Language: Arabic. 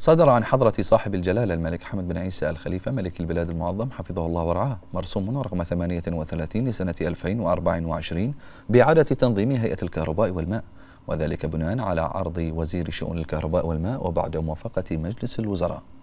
صدر عن حضرة صاحب الجلالة الملك حمد بن عيسى الخليفة ملك البلاد المعظم حفظه الله ورعاه مرسوم رقم 38 لسنة 2024 بإعادة تنظيم هيئة الكهرباء والماء وذلك بناء على عرض وزير شؤون الكهرباء والماء وبعد موافقة مجلس الوزراء